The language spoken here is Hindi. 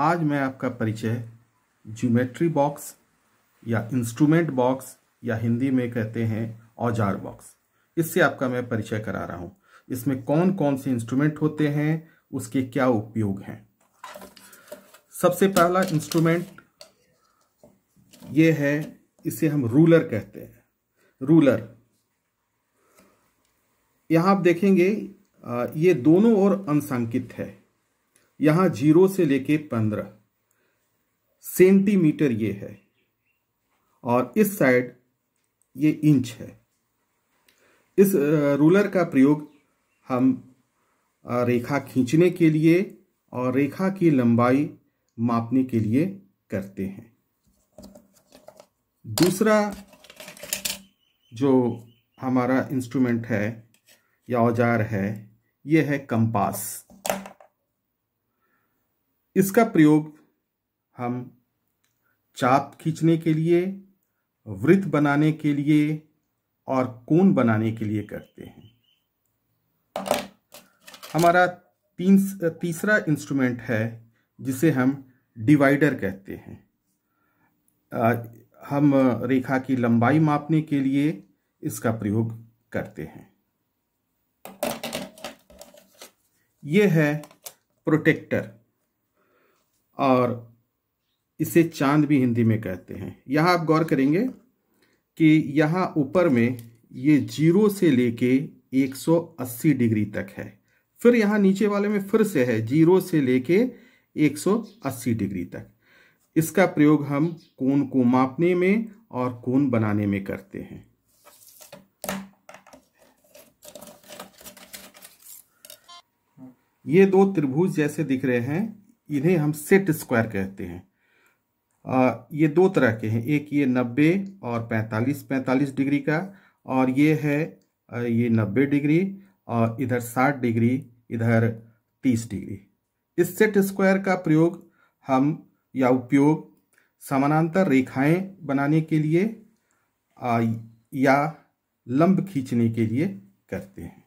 आज मैं आपका परिचय ज्योमेट्री बॉक्स या इंस्ट्रूमेंट बॉक्स या हिंदी में कहते हैं औजार बॉक्स इससे आपका मैं परिचय करा रहा हूँ इसमें कौन कौन से इंस्ट्रूमेंट होते हैं उसके क्या उपयोग हैं सबसे पहला इंस्ट्रूमेंट ये है इसे हम रूलर कहते हैं रूलर यहां आप देखेंगे ये दोनों ओर अंशांकित है यहां जीरो से लेके पंद्रह सेंटीमीटर ये है और इस साइड ये इंच है इस रूलर का प्रयोग हम रेखा खींचने के लिए और रेखा की लंबाई मापने के लिए करते हैं दूसरा जो हमारा इंस्ट्रूमेंट है या औजार है यह है कंपास इसका प्रयोग हम चाप खींचने के लिए वृत्त बनाने के लिए और कोण बनाने के लिए करते हैं हमारा तीन तीसरा इंस्ट्रूमेंट है जिसे हम डिवाइडर कहते हैं आ, हम रेखा की लंबाई मापने के लिए इसका प्रयोग करते हैं यह है प्रोटेक्टर और इसे चांद भी हिंदी में कहते हैं यहाँ आप गौर करेंगे कि यहाँ ऊपर में ये जीरो से लेके 180 डिग्री तक है फिर यहाँ नीचे वाले में फिर से है जीरो से लेके 180 डिग्री तक इसका प्रयोग हम कोण को मापने में और कोण बनाने में करते हैं ये दो त्रिभुज जैसे दिख रहे हैं इन्हें हम सेट स्क्वायर कहते हैं आ, ये दो तरह के हैं एक ये नब्बे और पैंतालीस पैंतालीस डिग्री का और ये है ये नब्बे डिग्री और इधर साठ डिग्री इधर तीस डिग्री इस सेट स्क्वायर का प्रयोग हम या उपयोग समानांतर रेखाएं बनाने के लिए आ, या लंब खींचने के लिए करते हैं